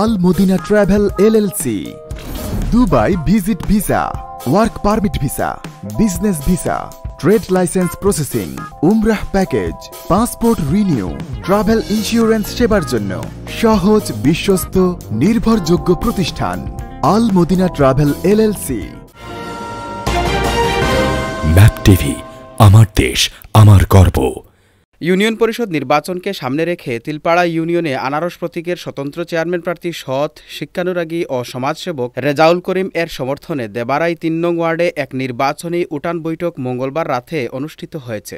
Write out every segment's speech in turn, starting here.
আল Madina travel সি Dubai visit visa work permit visa business visa trade licence processing উমরাহ package passport renew travel insurance সেবার জন্য সহজ বিশ্বস্ত নির্ভরযোগ্য প্রতিষ্ঠান আল মদিনা ট্রাভেল সি ম্যাপ টিভি আমার দেশ আমার গর্ব ইউনিয়ন পরিষদ নির্বাচনকে সামনে রেখে তিলপাড়া ইউনিয়নে আনারস প্রতীকের স্বতন্ত্র চেয়ারম্যান প্রার্থী সৎ শিক্ষানুরাগী ও সমাজসেবক রেজাউল করিম এর সমর্থনে দেবারাই তিন নং ওয়ার্ডে এক নির্বাচনী উঠান বৈঠক মঙ্গলবার রাতে অনুষ্ঠিত হয়েছে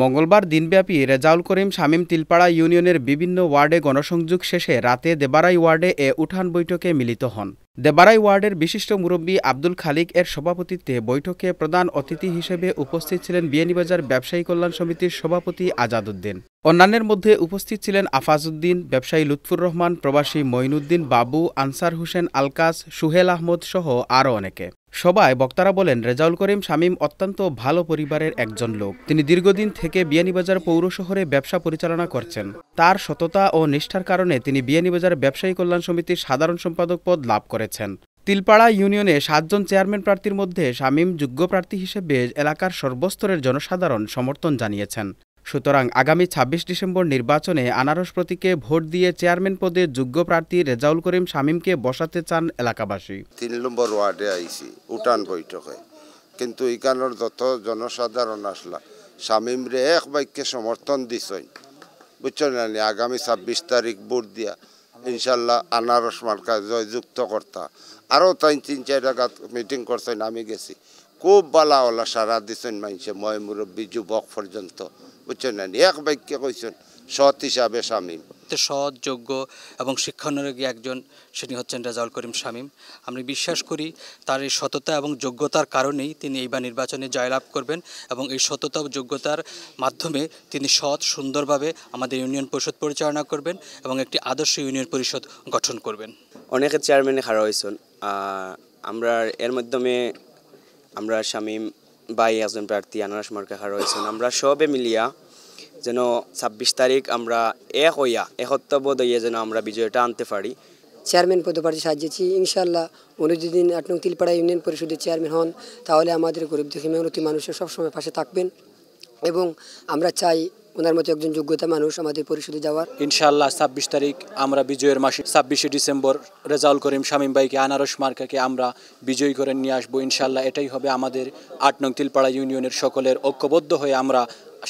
মঙ্গলবার দিনব্যাপী রেজাউল করিম শামীম তিলপাড়া ইউনিয়নের বিভিন্ন ওয়ার্ডে গণসংযোগ শেষে রাতে দেবারাই ওয়ার্ডে এ উঠান বৈঠকে মিলিত হন দেবারাই ওয়ার্ডের বিশিষ্ট মুরব্বী আব্দুল খালিক এর সভাপতিত্বে বৈঠকে প্রধান অতিথি হিসেবে উপস্থিত ছিলেন বিয়ানীবাজার ব্যবসায়ী কল্যাণ সমিতির সভাপতি আজাদুদ্দিন অন্যান্যের মধ্যে উপস্থিত ছিলেন আফাজউদ্দিন ব্যবসায়ী লুৎফুর রহমান প্রবাসী মঈনুদ্দিন বাবু আনসার হোসেন আলকাস সুহেল আহমদ সহ আরও অনেকে সবাই বক্তারা বলেন রেজাউল করিম শামীম অত্যন্ত ভালো পরিবারের একজন লোক তিনি দীর্ঘদিন থেকে বিয়ানীবাজার পৌর শহরে ব্যবসা পরিচালনা করছেন তার সততা ও নিষ্ঠার কারণে তিনি বিয়ানীবাজার ব্যবসায়ী কল্যাণ সমিতির সাধারণ সম্পাদক পদ লাভ করেছেন তিলপাড়া ইউনিয়নে সাতজন চেয়ারম্যান প্রার্থীর মধ্যে শামীম যোগ্য প্রার্থী হিসেবে এলাকার সর্বস্তরের জনসাধারণ সমর্থন জানিয়েছেন সুতরাং আগামী ২৬ ডিসেম্বর নির্বাচনে আনারস প্রতীকে ভোট দিয়ে চেয়ারম্যান পদে যোগ্য প্রার্থী রেজাউল করিম শামীমকে বসাতে চান এলাকাবাসী তিন নম্বর ওয়ার্ডে আইসি উঠান বৈঠকে কিন্তু ইকানোর যত জনসাধারণ আসলা শামীম রে এক বাক্যে সমর্থন দিছেন বুঝছেন আগামী ছাব্বিশ তারিখ ভোট দিয়া ইনশাল্লাহ আনারস মার্কা জয়যুক্ত কর্তা আরও তাই তিন চারটা মিটিং করছেন আমি গেছি খুব বালা ওলা সারা দিছেন মানুষে ময় মুরব্বী যুবক পর্যন্ত বুঝছেন না এক বাক্যে কইছেন সৎ হিসাবে স্বামী সৎ যোগ্য এবং শিক্ষানুরোগী একজন সেটি হচ্ছেন রেজাউল করিম শামীম আমি বিশ্বাস করি তার এই সততা এবং যোগ্যতার কারণেই তিনি এইবার নির্বাচনে জয়লাভ করবেন এবং এই সততা ও যোগ্যতার মাধ্যমে তিনি সৎ সুন্দরভাবে আমাদের ইউনিয়ন পরিষদ পরিচালনা করবেন এবং একটি আদর্শ ইউনিয়ন পরিষদ গঠন করবেন অনেকে চেয়ারম্যানে খারা হয়েছেন আমরা এর মাধ্যমে আমরা শামীম বাই একজন প্রার্থী আনারস মার্কা খারা হয়েছেন আমরা সবে মিলিয়া যেন ছাব্বিশ তারিখ আমরা এক হইয়া একত্ববোধ হইয়া যেন আমরা বিজয়টা আনতে পারি চেয়ারম্যান পদপ্রার্থী সাজিয়েছি ইনশাল্লাহ উনি যদি আট নং তিলপাড়া ইউনিয়ন পরিষদের চেয়ারম্যান হন তাহলে আমাদের গরিব দুঃখী মেহনতি মানুষের সবসময় পাশে থাকবেন এবং আমরা চাই ওনার মতো একজন যোগ্যতা মানুষ আমাদের পরিষদে যাওয়ার ইনশাল্লাহ ছাব্বিশ তারিখ আমরা বিজয়ের মাসে ছাব্বিশে ডিসেম্বর রেজাউল করিম শামীম ভাইকে আনারস মার্কাকে আমরা বিজয়ী করে নিয়ে আসবো ইনশাল্লাহ এটাই হবে আমাদের আট নং তিলপাড়া ইউনিয়নের সকলের ঐক্যবদ্ধ হয়ে আমরা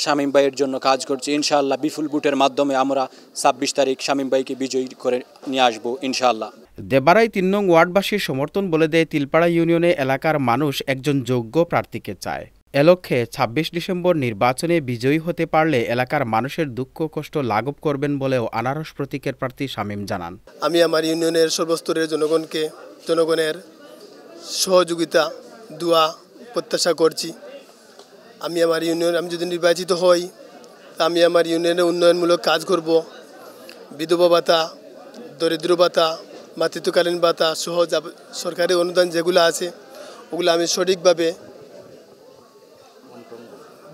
শামীম ভাইয়ের জন্য কাজ করছি ইনশাআল্লাহ বিফুল বুটের মাধ্যমে আমরা ছাব্বিশ তারিখ শামীম ভাইকে বিজয়ী করে নিয়ে আসবো ইনশাআল্লাহ দেবারাই তিন নং ওয়ার্ডবাসীর সমর্থন বলে দেয় তিলপাড়া ইউনিয়নে এলাকার মানুষ একজন যোগ্য প্রার্থীকে চায় এ লক্ষ্যে ২৬ ডিসেম্বর নির্বাচনে বিজয়ী হতে পারলে এলাকার মানুষের দুঃখ কষ্ট লাঘব করবেন বলেও আনারস প্রতীকের প্রার্থী শামীম জানান আমি আমার ইউনিয়নের সর্বস্তরের জনগণকে জনগণের সহযোগিতা দোয়া প্রত্যাশা করছি আমি আমার ইউনিয়ন আমি যদি নির্বাচিত হই আমি আমার ইউনিয়নের উন্নয়নমূলক কাজ করব বিধবা ভাতা দরিদ্র ভাতা মাতৃত্বকালীন ভাতা সহ সরকারি অনুদান যেগুলো আছে ওগুলো আমি সঠিকভাবে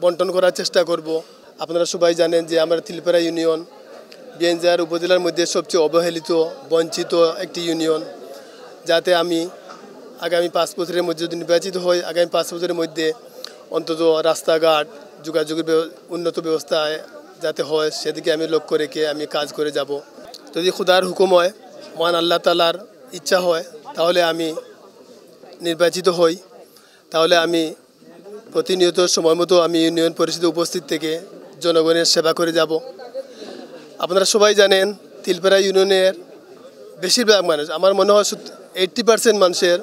বন্টন করার চেষ্টা করব আপনারা সবাই জানেন যে আমার তিলপাড়া ইউনিয়ন বিএনজার উপজেলার মধ্যে সবচেয়ে অবহেলিত বঞ্চিত একটি ইউনিয়ন যাতে আমি আগামী পাঁচ বছরের মধ্যে যদি নির্বাচিত হই আগামী পাঁচ বছরের মধ্যে অন্তত রাস্তাঘাট যোগাযোগের উন্নত ব্যবস্থায় যাতে হয় সেদিকে আমি লক্ষ্য রেখে আমি কাজ করে যাব যদি খুদার হুকুম হয় মহান আল্লাহ তালার ইচ্ছা হয় তাহলে আমি নির্বাচিত হই তাহলে আমি প্রতিনিয়ত সময় মতো আমি ইউনিয়ন পরিষদে উপস্থিত থেকে জনগণের সেবা করে যাব আপনারা সবাই জানেন তিলপাড়া ইউনিয়নের বেশিরভাগ মানুষ আমার মনে হয় এইট্টি পার্সেন্ট মানুষের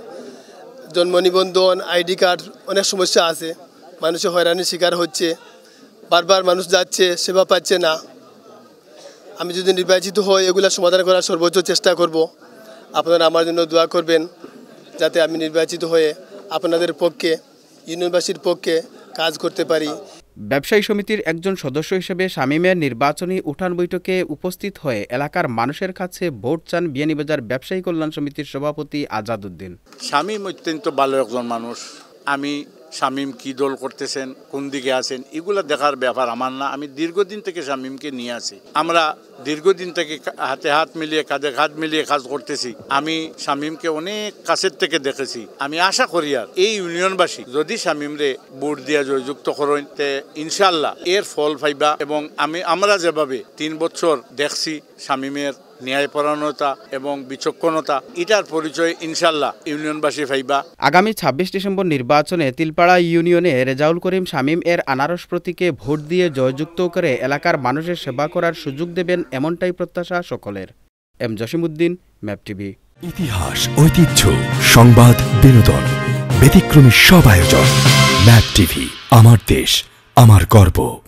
জন্ম নিবন্ধন আইডি কার্ড অনেক সমস্যা আছে মানুষে হয়রানির শিকার হচ্ছে বারবার মানুষ যাচ্ছে সেবা পাচ্ছে না আমি যদি নির্বাচিত হই এগুলো সমাধান করার সর্বোচ্চ চেষ্টা করব আপনারা আমার জন্য দোয়া করবেন যাতে আমি নির্বাচিত হয়ে আপনাদের পক্ষে ইউনিভার্সিটির পক্ষে কাজ করতে পারি ব্যবসায়ী সমিতির একজন সদস্য হিসেবে শামীমের নির্বাচনী উঠান বৈঠকে উপস্থিত হয়ে এলাকার মানুষের কাছে ভোট চান বিয়ানীবাজার ব্যবসায়ী কল্যাণ সমিতির সভাপতি আজাদ উদ্দিন শামীম অত্যন্ত ভালো একজন মানুষ আমি শামীম কী দোল করতেছেন কোন দিকে আছেন এগুলো দেখার ব্যাপার আমার না আমি দীর্ঘদিন থেকে শামীমকে নিয়ে আসি আমরা দীর্ঘদিন থেকে হাতে হাত মিলিয়ে কাঁধে হাত মিলিয়ে কাজ করতেছি আমি শামীমকে অনেক কাছের থেকে দেখেছি আমি আশা করি আর এই ইউনিয়নবাসী যদি শামীমরে বোর্ড দিয়া জয়যুক্ত তে ইনশাল্লাহ এর ফল পাইবা এবং আমি আমরা যেভাবে তিন বছর দেখছি শামীমের ন্যায়পরায়ণতা এবং বিচক্ষণতা এটার পরিচয় ইনশাল্লাহ ইউনিয়নবাসী ফাইবা আগামী ছাব্বিশ ডিসেম্বর নির্বাচনে তিলপাড়া ইউনিয়নে রেজাউল করিম শামীম এর আনারস প্রতীকে ভোট দিয়ে জয়যুক্ত করে এলাকার মানুষের সেবা করার সুযোগ দেবেন এমনটাই প্রত্যাশা সকলের এম জসিমুদ্দিন ম্যাপ টিভি ইতিহাস ঐতিহ্য সংবাদ বিনোদন ব্যতিক্রমী সব আয়োজন ম্যাপ টিভি আমার দেশ আমার গর্ব